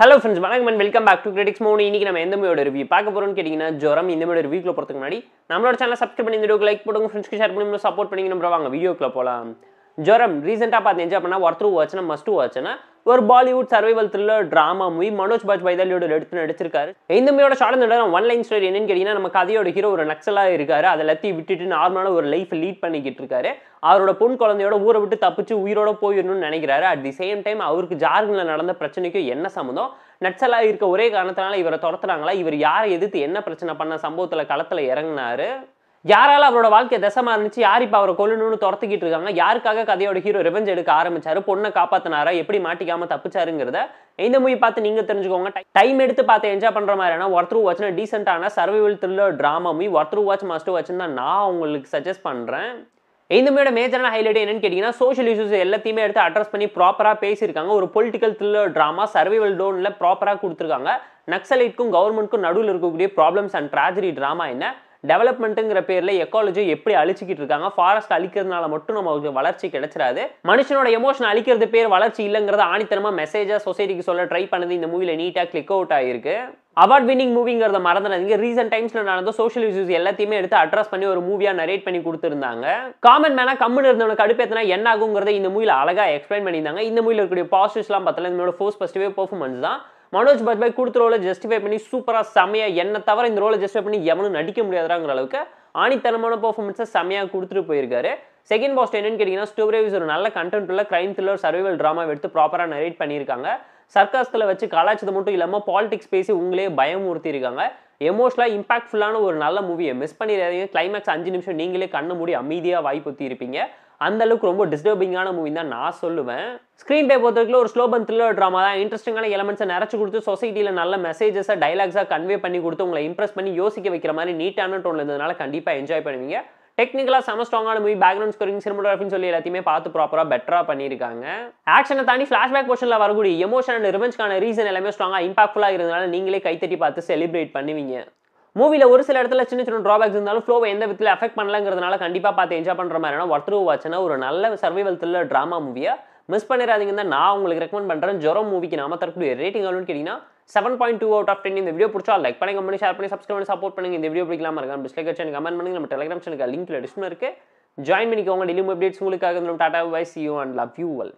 hello friends வணக்கம் and welcome back to கிரெடிக்ஸ் மூணு இன்றைக்கி நம்ம எந்த மூவியோட ரிவ்யூ பார்க்க போகிறோம்னு கேட்டிங்கன்னா ஜோரம் இந்த மாதிரி ரிவ்யூக்கில் போகிறதுக்கு முன்னாடி நம்மளோட சேனல் சப்ஸ்கிரைப் பண்ணி இந்த வீடியோக்கு லைக் போடுங்க ஃப்ரெண்ட்ஸ்க்கு ஷேர் பண்ணி சப்போர்ட் பண்ணிங்க நம்ம வாங்க வீடியோக்குள்ள போகலாம் ஜொரம் ரீசெண்டாக பார்த்து என்ஜாய் பண்ணால் ஒருத்தர் வச்சுனா மஸ்ட் வச்சுனா ஒரு Bollywood survival thriller drama movie Manoj Bajpai தான் எடுத்து நடிச்சிருக்காரு இந்த மூவியோட ஷார்ட் ஒன் லைன் ஸ்டோரி என்னன்னு கேட்டிங்கன்னா நம்ம கதையோட ஹீரோ ஒரு நக்சலாக இருக்காரு அதை எல்லாத்தையும் விட்டுட்டு நார்மலாக ஒரு லைஃப் லீட் பண்ணிக்கிட்டு இருக்காரு அவரோட பொன் குழந்தையோட ஊரை விட்டு தப்பிச்சு உயிரோட போயிடணும்னு நினைக்கிறாரு அட் தி சேம் டைம் அவருக்கு ஜார்கில் நடந்த பிரச்சனைக்கும் என்ன சம்மந்தம் நட்சலாக இருக்க ஒரே காரணத்தினால இவரை துரத்துறாங்களா இவர் யாரை எதிர்த்து என்ன பிரச்சனை பண்ண சம்பவத்தில் களத்தில் இறங்கினாரு யாரால அவரோட வாழ்க்கை தசமாக இருந்துச்சு யார் இப்போ அவரை கொல்லணும்னு துரத்துக்கிட்டு இருக்காங்க யாருக்காக கதையோட ஹீரோ ரெவெஞ்ச் எடுக்க ஆரம்பிச்சாரு பொண்ணை காப்பாத்தினாரா எப்படி மாட்டிக்காம தப்பிச்சாருங்கிறத இந்த மூவி பார்த்து நீங்க தெரிஞ்சுக்கோங்க டைம் எடுத்து பார்த்து என்ஜாய் பண்ற மாதிரியான ஒருத்தர் வாட்ச்னா டீசென்டான சர்வைவல் த்ரில்லர் ட்ராமா மூவி ஒருத்தர் வாட்ச் மாஸ்டர் வாட்ச்னு தான் நான் உங்களுக்கு சஜஸ்ட் பண்றேன் இந்த மூவியோட மேஜரான ஹைலைட் என்னன்னு கேட்டிங்கன்னா சோஷியல் இஷ்யூஸ் எல்லாத்தையுமே எடுத்து அட்ரஸ் பண்ணி ப்ராப்பராக பேசியிருக்காங்க ஒரு பொலிட்டிக்கல் த்ரில்லர் ட்ராமா சர்வைவல் டோனில் ப்ராப்பராக கொடுத்துருக்காங்க நக்சலைட்க்கும் கவர்மெண்ட்க்கும் நடுவில் இருக்கக்கூடிய ப்ராப்ளம்ஸ் அண்ட் ட்ராஜடி ட்ராமா என்ன டெவலப்மெண்ட்டுங்கிற பேரில் எக்காலஜி எப்படி அழிச்சிக்கிட்டு இருக்காங்க ஃபாரஸ்ட் அழிக்கிறதுனால மட்டும் நம்ம வளர்ச்சி கிடைச்சிடாது மனுஷனோட எமோஷன் அழிக்கிறது பேர் வளர்ச்சி இல்லைங்கிறத ஆணித்தனமாக மெசேஜாக சொசைட்டிக்கு சொல்ல ட்ரை பண்ணது இந்த மூவியில் நீட்டாக கிளிக் அவுட் ஆகிருக்கு அவார்ட் வினிங் மூவிங்கிறத மறந்துடாதீங்க ரீசென்ட் டைம்ஸில் நடந்த சோஷியல் இஷ்யூஸ் எல்லாத்தையுமே எடுத்து அட்ரஸ் பண்ணி ஒரு மூவியாக நரேட் பண்ணி கொடுத்துருந்தாங்க காமன் மேனா கம்முன்னு இருந்தவனுக்கு அடுப்பேத்தனா என்ன ஆகுங்கிறத இந்த மூவியில் அழகாக எக்ஸ்பிளைன் பண்ணியிருந்தாங்க இந்த மூவியில் இருக்கக்கூடிய பாசிட்டிவ்ஸ்லாம் பார்த்தாலும் இதனோட ஃபோர்ஸ் ஃபஸ்ட்டுவே பெர்ஃபார்மன்ஸ் தான் மனோஜ் பாஜ்பாய் கொடுத்த ரோலை ஜஸ்டிஃபை பண்ணி சூப்பராக செமையாக என்ன தவிர இந்த ரோலை ஜஸ்டிஃபை பண்ணி எவனும் நடிக்க முடியாதுங்கிற அளவுக்கு ஆணித்தனமான பர்ஃபார்மன்ஸை செமையாக கொடுத்துட்டு போயிருக்காரு செகண்ட் பாஸ்ட் என்னன்னு கேட்டிங்கன்னா ஸ்டோரி ஒரு நல்ல கண்டென்ட் உள்ள கிரைம் த்ரில்லர் சர்வைவல் ட்ராமா எடுத்து ப்ராப்பராக நரேட் பண்ணியிருக்காங்க சர்க்காஸ்தில் வச்சு கலாச்சது மட்டும் இல்லாமல் பாலிடிக்ஸ் பேசி உங்களே பயமுறுத்தியிருக்காங்க இருக்காங்க எமோஷனலாக இம்பாக்ட்ஃபுல்லான ஒரு நல்ல மூவியை மிஸ் பண்ணிடாதீங்க கிளைமேக்ஸ் அஞ்சு நிமிஷம் நீங்களே கண்ண மூடி அமைதியாக வாய்ப்புத்தி இருப்பீங்க அந்த அளவுக்கு ரொம்ப டிஸ்டர்பிங்கான மூவி தான் நான் சொல்லுவேன் ஸ்க்ரீன் பே பொறுத்தவரைக்கும் ஒரு ஸ்லோபன் த்ரில்லர் ட்ராமா தான் இன்ட்ரெஸ்டிங்கான எலமெண்ட்ஸை நிறச்சி கொடுத்து சொசைட்டியில் நல்ல மெசேஜஸாக டைலாக்ஸாக கன்வே பண்ணி கொடுத்து உங்களை இம்ப்ரெஸ் பண்ணி யோசிக்க வைக்கிற மாதிரி நீட்டான டோன் இருந்ததுனால கண்டிப்பாக என்ஜாய் பண்ணுவீங்க டெக்னிக்கலாக செம ஸ்ட்ராங்கான மூவி பேக்ரவுண்ட் ஸ்கோரிங் சினிமோகிராஃபின்னு சொல்லி எல்லாத்தையுமே பார்த்து ப்ராப்பராக பெட்டராக பண்ணியிருக்காங்க ஆக்ஷனை தாண்டி ஃப்ளாஷ்பேக் போர்ஷனில் வரக்கூடிய எமோஷன் அண்ட் ரிவெஞ்ச்கான ரீசன் எல்லாமே ஸ்ட்ராங்காக இம்பாக்ட்ஃபுல்லாக இருந்தனால நீங்களே கைத்தட்டி பார்த்து செலிப்ரேட் பண்ணுவீங்க மூவியில் ஒரு சில இடத்துல சின்ன சின்ன ட்ராபேக்ஸ் இருந்தாலும் ஃப்ளோவை எந்த விதத்தில் அஃபெக்ட் பண்ணலங்கிறதுனால கண்டிப்பாக பார்த்து என்ஜாய் பண்ணுற மாதிரினா ஒருத்தர் வாட்சினா ஒரு நல்ல சர்வைவல் த்ரில்லர் ட்ராமா மூவியை மிஸ் பண்ணிடாதீங்கன்னு தான் நான் உங்களுக்கு ரெக்கமெண்ட் பண்ணுறேன் ஜொரம் மூவிக்கு நாம தரக்கூடிய ரேட்டிங் எவ்வளோன்னு கேட்டிங்கன்னா seven point two out of ten இந்த வீடியோ பிடிச்சா லைக் பண்ணி கமெண்ட் ஷேர் பண்ணி சப்ஸ்கிரைப் பண்ணி சப்போர்ட் பண்ணுங்க இந்த வீடியோ பிடிக்கலாம் இருக்கான் டிஸ்லைக் கட்சி கமெண்ட் பண்ணுங்க நம்ம டெலிகிராம் சேனலுக்கு லிங்க்ல டிஸ்பிளே இருக்குது ஜாயின் பண்ணிக்கோங்க டெலிமோ அப்டேட்ஸ் உங்களுக்காக டாடா வைஸ் you and love you well